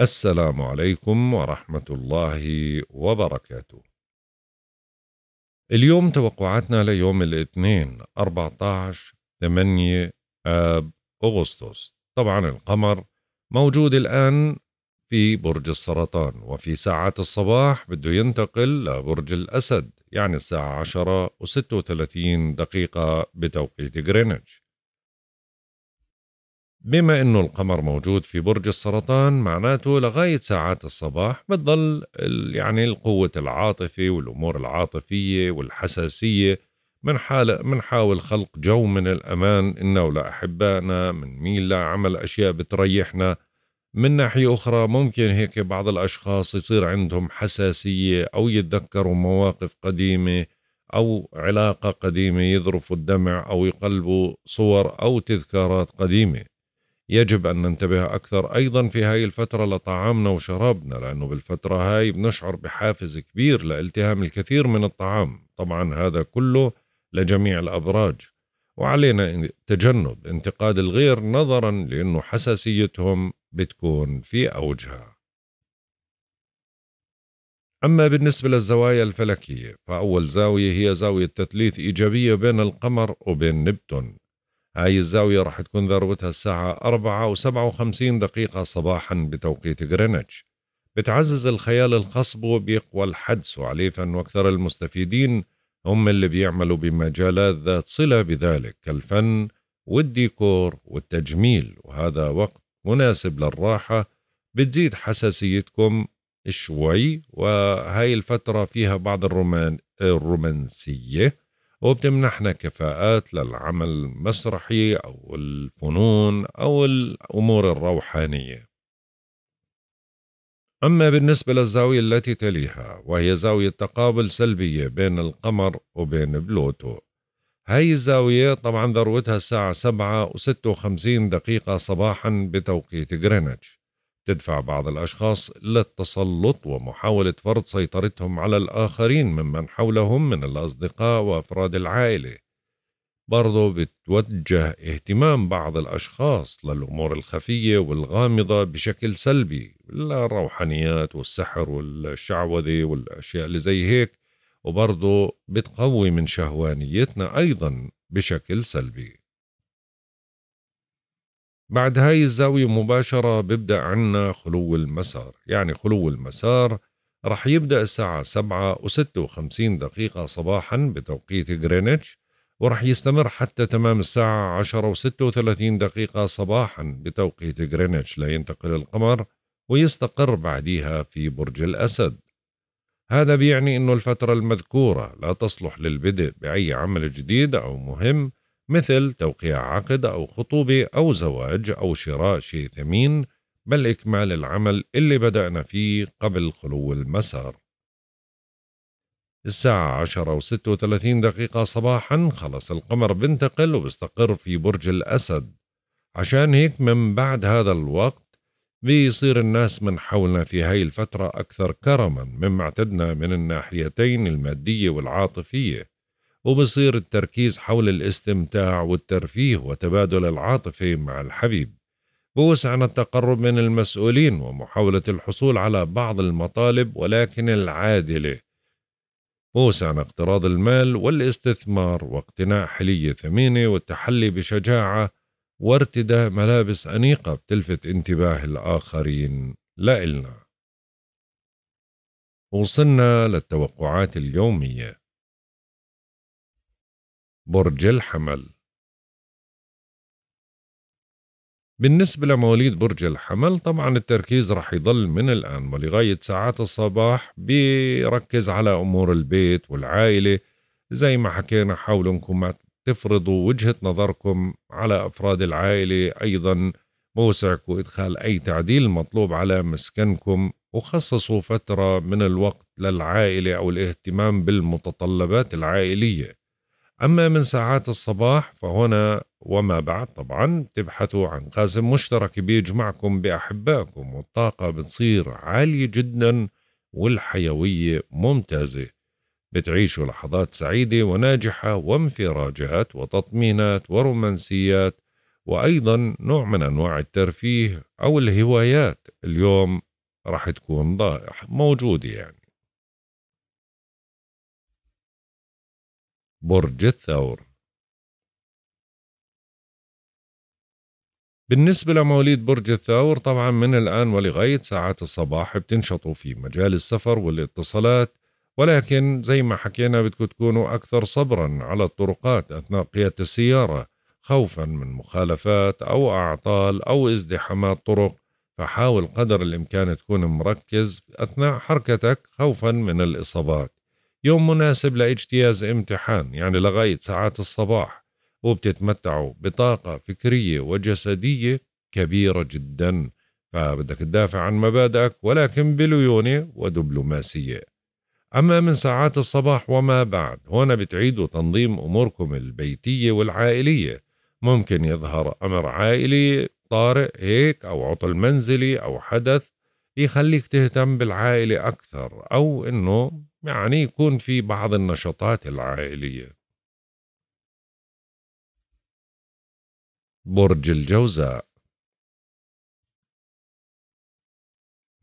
السلام عليكم ورحمة الله وبركاته. اليوم توقعاتنا ليوم الاثنين 14 8 آب أغسطس. طبعا القمر موجود الآن في برج السرطان وفي ساعات الصباح بده ينتقل لبرج الأسد يعني الساعة 10 و36 دقيقة بتوقيت غرينتش. بما انه القمر موجود في برج السرطان معناته لغايه ساعات الصباح بتضل يعني القوه العاطفه والامور العاطفيه والحساسيه من حال حاول خلق جو من الامان انه لاحبائنا من بنميل لعمل اشياء بتريحنا من ناحيه اخرى ممكن هيك بعض الاشخاص يصير عندهم حساسيه او يتذكروا مواقف قديمه او علاقه قديمه يذرفوا الدمع او يقلبوا صور او تذكارات قديمه يجب أن ننتبه أكثر أيضا في هاي الفترة لطعامنا وشرابنا لأنه بالفترة هاي بنشعر بحافز كبير لالتهام الكثير من الطعام طبعا هذا كله لجميع الأبراج وعلينا تجنب انتقاد الغير نظرا لأنه حساسيتهم بتكون في أوجها أما بالنسبة للزوايا الفلكية فأول زاوية هي زاوية تثليث إيجابية بين القمر وبين نبتون هاي الزاوية راح تكون ذروتها الساعة 4 و57 دقيقة صباحا بتوقيت غرينتش بتعزز الخيال الخصب وبيقوى الحدس وعليه فإن أكثر المستفيدين هم اللي بيعملوا بمجالات ذات صلة بذلك كالفن والديكور والتجميل وهذا وقت مناسب للراحة بتزيد حساسيتكم شوي وهاي الفترة فيها بعض الرومان الرومانسية وبتمنحنا كفاءات للعمل المسرحي أو الفنون أو الأمور الروحانية أما بالنسبة للزاوية التي تليها وهي زاوية تقابل سلبية بين القمر وبين بلوتو هاي الزاوية طبعا ذروتها الساعة سبعة وستة وخمسين دقيقة صباحا بتوقيت غرينتش تدفع بعض الأشخاص للتسلط ومحاولة فرض سيطرتهم على الآخرين ممن حولهم من الأصدقاء وأفراد العائلة برضو بتوجه اهتمام بعض الأشخاص للأمور الخفية والغامضة بشكل سلبي للروحانيات والسحر والشعوذة والأشياء اللي زي هيك وبرضو بتقوي من شهوانيتنا أيضا بشكل سلبي بعد هاي الزاوية مباشرة ببدأ عنا خلو المسار يعني خلو المسار رح يبدأ الساعة سبعة وستة وخمسين دقيقة صباحا بتوقيت غرينتش ورح يستمر حتى تمام الساعة عشرة وستة وثلاثين دقيقة صباحا بتوقيت غرينتش لينتقل القمر ويستقر بعديها في برج الأسد هذا بيعني أنه الفترة المذكورة لا تصلح للبدء بأي عمل جديد أو مهم مثل توقيع عقد أو خطوبة أو زواج أو شراء شيء ثمين بل إكمال العمل اللي بدأنا فيه قبل خلو المسار الساعة عشرة وستة وثلاثين دقيقة صباحا خلص القمر بنتقل وبستقر في برج الأسد عشان هيك من بعد هذا الوقت بيصير الناس من حولنا في هاي الفترة أكثر كرما مما اعتدنا من الناحيتين المادية والعاطفية وبصير التركيز حول الاستمتاع والترفيه وتبادل العاطفة مع الحبيب بوسعنا التقرب من المسؤولين ومحاولة الحصول على بعض المطالب ولكن العادلة بوسعنا اقتراض المال والاستثمار واقتناء حلية ثمينة والتحلي بشجاعة وارتداء ملابس أنيقة بتلفت انتباه الآخرين لإلنا وصلنا للتوقعات اليوميه برج الحمل بالنسبة لمواليد برج الحمل طبعا التركيز رح يضل من الآن ولغاية ساعات الصباح بيركز على أمور البيت والعائلة زي ما حكينا حاولوا أنكم تفرضوا وجهة نظركم على أفراد العائلة أيضا موسعك إدخال أي تعديل مطلوب على مسكنكم وخصصوا فترة من الوقت للعائلة أو الاهتمام بالمتطلبات العائلية أما من ساعات الصباح فهنا وما بعد طبعا تبحثوا عن قاسم مشترك بيجمعكم بأحبائكم والطاقة بتصير عالية جدا والحيوية ممتازة بتعيشوا لحظات سعيدة وناجحة وانفراجات وتطمينات ورومانسيات وأيضا نوع من أنواع الترفيه أو الهوايات اليوم راح تكون موجودة يعني برج الثور بالنسبة لمواليد برج الثور طبعا من الآن ولغاية ساعات الصباح بتنشطوا في مجال السفر والاتصالات ولكن زي ما حكينا بدكم تكونوا أكثر صبرا على الطرقات أثناء قيادة السيارة خوفا من مخالفات أو أعطال أو ازدحامات طرق فحاول قدر الإمكان تكون مركز أثناء حركتك خوفا من الإصابات يوم مناسب لاجتياز امتحان يعني لغاية ساعات الصباح وبتتمتعوا بطاقة فكرية وجسدية كبيرة جدا فبدك تدافع عن مبادئك ولكن بليونة ودبلوماسية أما من ساعات الصباح وما بعد هنا بتعيدوا تنظيم أموركم البيتية والعائلية ممكن يظهر أمر عائلي طارئ هيك أو عطل منزلي أو حدث يخليك تهتم بالعائلة أكثر أو إنه يعني يكون في بعض النشاطات العائلية برج الجوزاء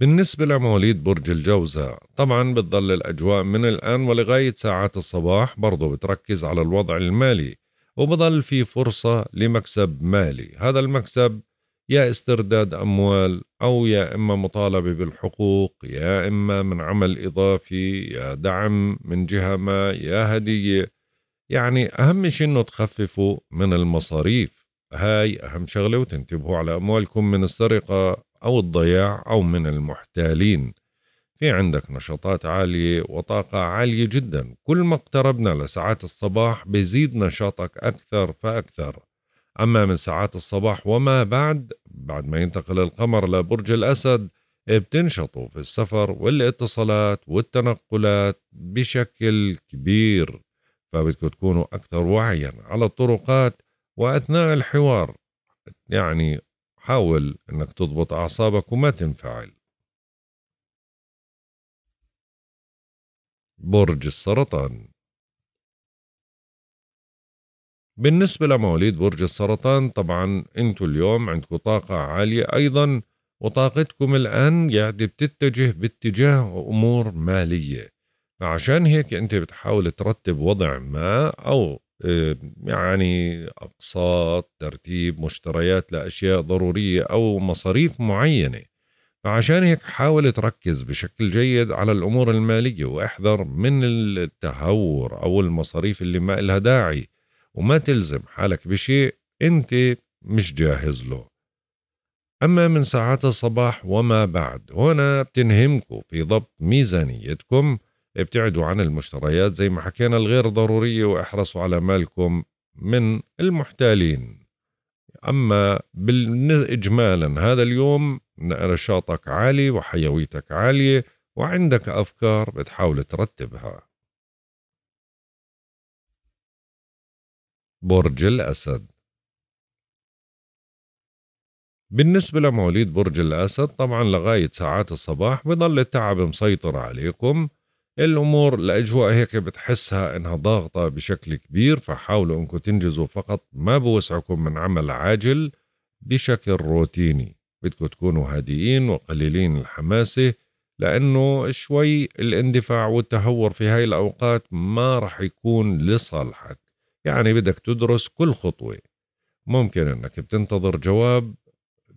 بالنسبة لمواليد برج الجوزاء طبعا بتظل الأجواء من الآن ولغاية ساعات الصباح برضو بتركز على الوضع المالي وبظل في فرصة لمكسب مالي هذا المكسب يا استرداد أموال أو يا إما مطالبة بالحقوق يا إما من عمل إضافي يا دعم من جهة ما يا هدية يعني أهم شيء إنه تخففوا من المصاريف هاي أهم شغلة وتنتبهوا على أموالكم من السرقة أو الضياع أو من المحتالين في عندك نشاطات عالية وطاقة عالية جدا كل ما اقتربنا لساعات الصباح بيزيد نشاطك أكثر فأكثر أما من ساعات الصباح وما بعد بعد ما ينتقل القمر لبرج الأسد بتنشطوا في السفر والاتصالات والتنقلات بشكل كبير فبدكم تكونوا أكثر وعيا على الطرقات وأثناء الحوار يعني حاول أنك تضبط أعصابك وما تنفعل برج السرطان بالنسبة لمواليد برج السرطان طبعا انتم اليوم عندكم طاقة عالية ايضا وطاقتكم الان قاعدة يعني بتتجه باتجاه امور مالية عشان هيك انت بتحاول ترتب وضع ما او آه، يعني اقساط ترتيب مشتريات لاشياء ضروريه او مصاريف معينه فعشان هيك حاول تركز بشكل جيد على الامور الماليه واحذر من التهور او المصاريف اللي ما لها داعي وما تلزم حالك بشيء أنت مش جاهز له أما من ساعات الصباح وما بعد هنا بتنهمكم في ضبط ميزانيتكم ابتعدوا عن المشتريات زي ما حكينا الغير ضرورية واحرصوا على مالكم من المحتالين أما إجمالا هذا اليوم نشاطك عالي وحيويتك عالية وعندك أفكار بتحاول ترتبها برج الأسد بالنسبة لمواليد برج الأسد طبعا لغاية ساعات الصباح بضل التعب مسيطر عليكم الأمور الأجواء هيك بتحسها إنها ضاغطة بشكل كبير فحاولوا إنكم تنجزوا فقط ما بوسعكم من عمل عاجل بشكل روتيني بدكم تكونوا هادئين وقليلين الحماسة لأنه شوي الاندفاع والتهور في هاي الأوقات ما رح يكون لصالحك يعني بدك تدرس كل خطوة ممكن أنك بتنتظر جواب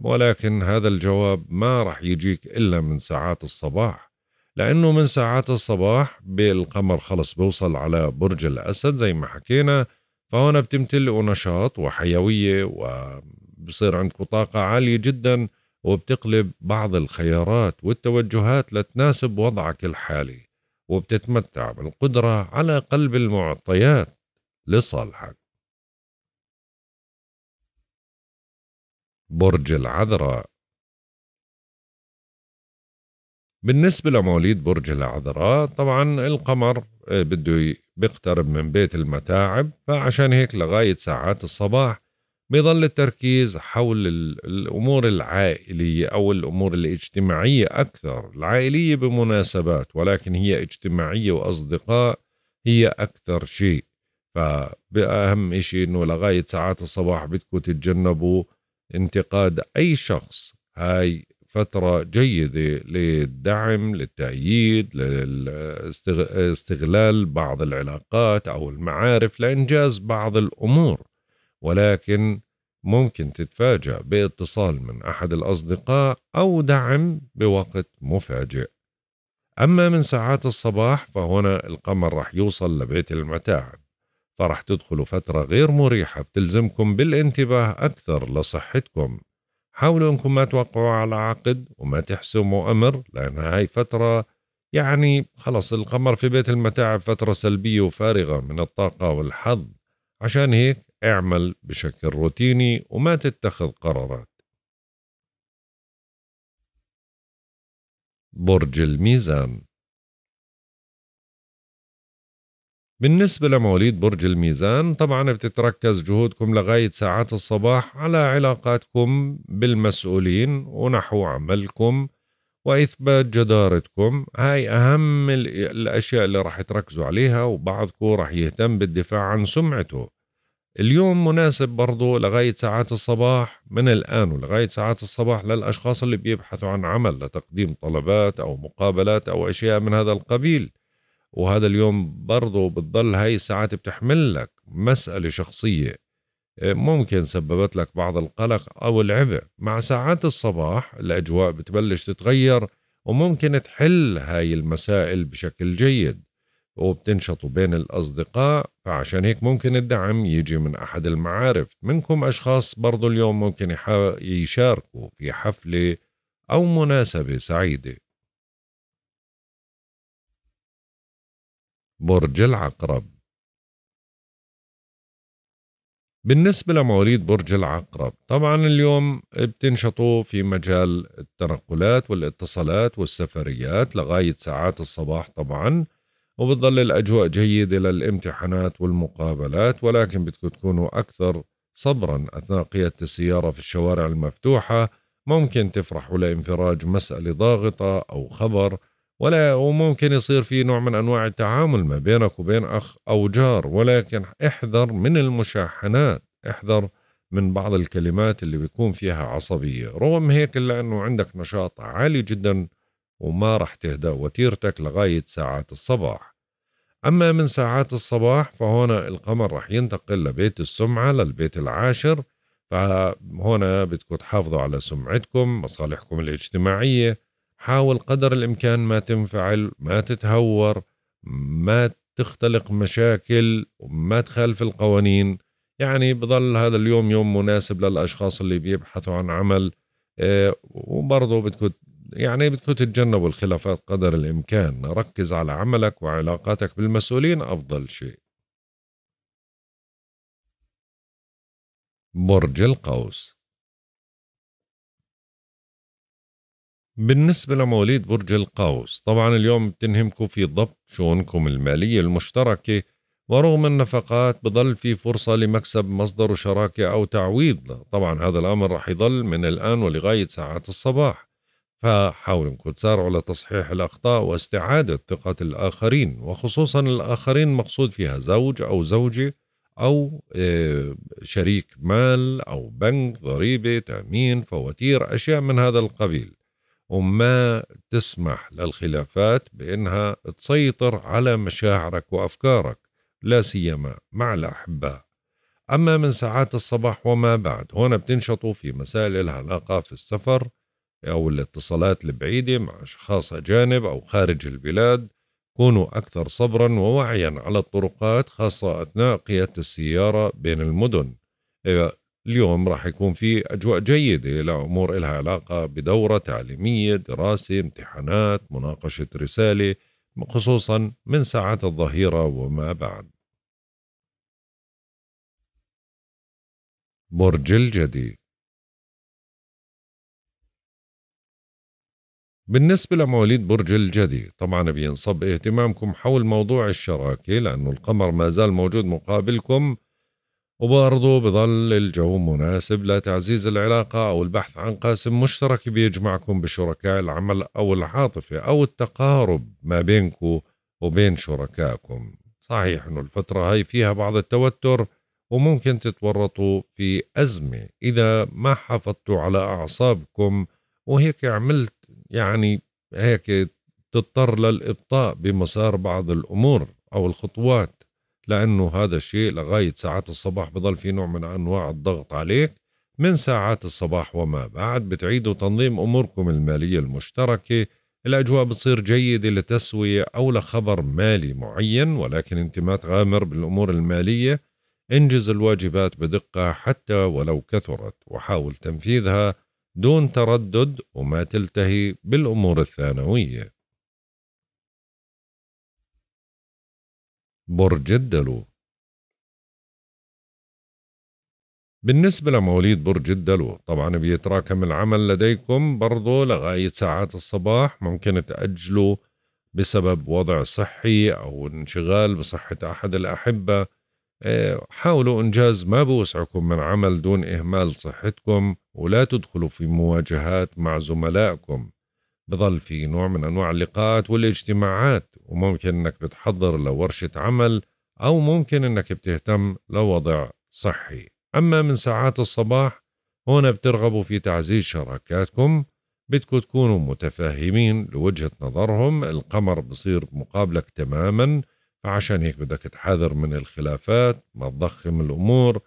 ولكن هذا الجواب ما راح يجيك إلا من ساعات الصباح لأنه من ساعات الصباح بالقمر خلص بوصل على برج الأسد زي ما حكينا فهنا بتمتلئوا نشاط وحيوية وبصير عندكم طاقة عالية جدا وبتقلب بعض الخيارات والتوجهات لتناسب وضعك الحالي وبتتمتع بالقدرة على قلب المعطيات لصالحك برج العذراء بالنسبة لمواليد برج العذراء طبعا القمر آه، بده بيقترب من بيت المتاعب فعشان هيك لغاية ساعات الصباح بيظل التركيز حول الأمور العائلية أو الأمور الاجتماعية أكثر العائلية بمناسبات ولكن هي اجتماعية وأصدقاء هي أكثر شيء فأهم شيء أنه لغاية ساعات الصباح بدكم تتجنبوا انتقاد أي شخص هاي فترة جيدة للدعم للتأييد لاستغلال بعض العلاقات أو المعارف لإنجاز بعض الأمور ولكن ممكن تتفاجأ باتصال من أحد الأصدقاء أو دعم بوقت مفاجئ أما من ساعات الصباح فهنا القمر رح يوصل لبيت المتاعب فرح تدخلوا فترة غير مريحة بتلزمكم بالانتباه أكثر لصحتكم حاولوا أنكم ما توقعوا على عقد وما تحسموا أمر لأن هاي فترة يعني خلص القمر في بيت المتاعب فترة سلبية وفارغة من الطاقة والحظ عشان هيك اعمل بشكل روتيني وما تتخذ قرارات برج الميزان بالنسبة لمواليد برج الميزان طبعا بتتركز جهودكم لغاية ساعات الصباح على علاقاتكم بالمسؤولين ونحو عملكم وإثبات جدارتكم هاي أهم الأشياء اللي راح تركزوا عليها وبعضكم راح يهتم بالدفاع عن سمعته اليوم مناسب برضو لغاية ساعات الصباح من الآن ولغاية ساعات الصباح للأشخاص اللي بيبحثوا عن عمل لتقديم طلبات أو مقابلات أو أشياء من هذا القبيل وهذا اليوم برضه بتضل هاي الساعات بتحمل لك مسألة شخصية آه، ممكن سببت لك بعض القلق أو العبء مع ساعات الصباح الأجواء بتبلش تتغير وممكن تحل هاي المسائل بشكل جيد وبتنشطوا بين الأصدقاء فعشان هيك ممكن الدعم يجي من أحد المعارف منكم أشخاص برضو اليوم ممكن يشاركوا في حفلة أو مناسبة سعيدة برج العقرب بالنسبة لمواليد برج العقرب طبعا اليوم بتنشطوا في مجال التنقلات والاتصالات والسفريات لغاية ساعات الصباح طبعا وبتظل الأجواء جيدة للامتحانات والمقابلات ولكن بدكم تكونوا أكثر صبرا أثناء قيادة السيارة في الشوارع المفتوحة ممكن تفرحوا لانفراج مسألة ضاغطة أو خبر ولا وممكن يصير في نوع من انواع التعامل ما بينك وبين اخ او جار ولكن احذر من المشاحنات احذر من بعض الكلمات اللي بيكون فيها عصبية رغم هيك إلا أنه عندك نشاط عالي جدا وما رح تهدأ وتيرتك لغاية ساعات الصباح أما من ساعات الصباح فهنا القمر رح ينتقل لبيت السمعة للبيت العاشر فهنا بدكم تحافظوا على سمعتكم مصالحكم الاجتماعية حاول قدر الامكان ما تنفعل ما تتهور ما تختلق مشاكل ما تخالف القوانين يعني بظل هذا اليوم يوم مناسب للاشخاص اللي بيبحثوا عن عمل آه، وبرضه بدكم يعني بدكم تتجنبوا الخلافات قدر الامكان ركز على عملك وعلاقاتك بالمسؤولين افضل شيء برج القوس بالنسبة لمواليد برج القوس طبعا اليوم بتنهمكم في ضبط شؤونكم المالية المشتركة ورغم النفقات بضل في فرصة لمكسب مصدر شراكة أو تعويض طبعا هذا الأمر راح يضل من الآن ولغاية ساعات الصباح فحاولوا انكم تسارعوا لتصحيح الأخطاء واستعادة ثقة الآخرين وخصوصا الآخرين مقصود فيها زوج أو زوجة أو آه، شريك مال أو بنك ضريبة تأمين فواتير أشياء من هذا القبيل وما تسمح للخلافات بأنها تسيطر على مشاعرك وأفكارك لا سيما مع الأحباء أما من ساعات الصباح وما بعد هنا بتنشطوا في مسائل العلاقة في السفر أو الاتصالات البعيدة مع أشخاص أجانب أو خارج البلاد كونوا أكثر صبرا ووعيا على الطرقات خاصة أثناء قيادة السيارة بين المدن اليوم راح يكون في أجواء جيدة لأمور لها علاقة بدورة تعليمية دراسة امتحانات مناقشة رسالة خصوصا من ساعات الظهيرة وما بعد برج الجدي بالنسبة لمواليد برج الجدي طبعا بينصب اهتمامكم حول موضوع الشراكة لأنه القمر ما زال موجود مقابلكم وبرضه بضل الجو مناسب لتعزيز العلاقة أو البحث عن قاسم مشترك بيجمعكم بشركاء العمل أو العاطفة أو التقارب ما بينكم وبين شركائكم صحيح أنه الفترة هاي فيها بعض التوتر وممكن تتورطوا في أزمة إذا ما حافظتوا على أعصابكم وهيك عملت يعني هيك تضطر للإبطاء بمسار بعض الأمور أو الخطوات لأنه هذا الشيء لغاية ساعات الصباح بضل في نوع من أنواع الضغط عليك من ساعات الصباح وما بعد بتعيدوا تنظيم أموركم المالية المشتركة الأجواء بتصير جيدة لتسوية أو لخبر مالي معين ولكن أنت ما تغامر بالأمور المالية انجز الواجبات بدقة حتى ولو كثرت وحاول تنفيذها دون تردد وما تلتهي بالأمور الثانوية برج الدلو بالنسبة لمواليد برج الدلو طبعا بيتراكم العمل لديكم برضو لغاية ساعات الصباح ممكن تأجلوا بسبب وضع صحي أو انشغال بصحة أحد الأحبة آه، حاولوا إنجاز ما بوسعكم من عمل دون إهمال صحتكم ولا تدخلوا في مواجهات مع زملائكم بضل في نوع من أنواع اللقاءات والاجتماعات وممكن أنك بتحضر لورشة عمل أو ممكن أنك بتهتم لوضع صحي أما من ساعات الصباح هنا بترغبوا في تعزيز شراكاتكم بدكم تكونوا متفاهمين لوجهة نظرهم القمر بصير مقابلك تماما فعشان هيك بدك تحذر من الخلافات ما تضخم الأمور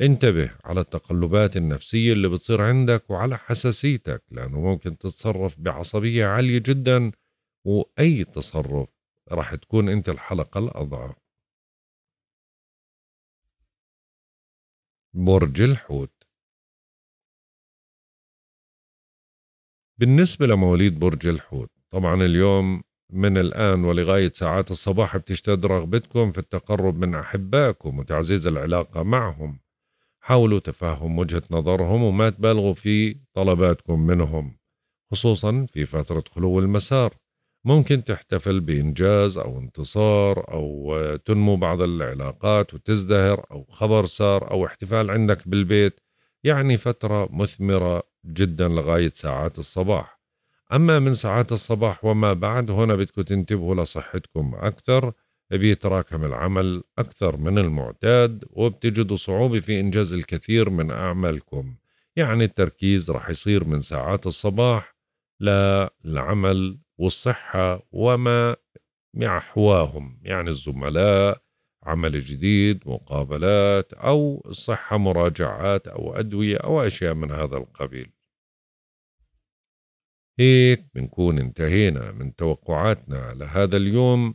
انتبه على التقلبات النفسية اللي بتصير عندك وعلى حساسيتك لأنه ممكن تتصرف بعصبية عالية جدا وأي تصرف راح تكون أنت الحلقة الأضعف برج الحوت بالنسبة لمواليد برج الحوت طبعا اليوم من الآن ولغاية ساعات الصباح بتشتد رغبتكم في التقرب من أحبائكم وتعزيز العلاقة معهم حاولوا تفهم وجهة نظرهم وما تبالغوا في طلباتكم منهم خصوصا في فترة خلو المسار ممكن تحتفل بإنجاز أو انتصار أو تنمو بعض العلاقات وتزدهر أو خبر سار أو احتفال عندك بالبيت يعني فترة مثمرة جدا لغاية ساعات الصباح أما من ساعات الصباح وما بعد هنا بدكم تنتبهوا لصحتكم أكثر بيتراكم العمل أكثر من المعتاد وبتجدوا صعوبة في إنجاز الكثير من أعمالكم يعني التركيز رح يصير من ساعات الصباح للعمل والصحة وما يحواهم يعني الزملاء عمل جديد مقابلات أو الصحة مراجعات أو أدوية أو أشياء من هذا القبيل هيك بنكون انتهينا من توقعاتنا لهذا اليوم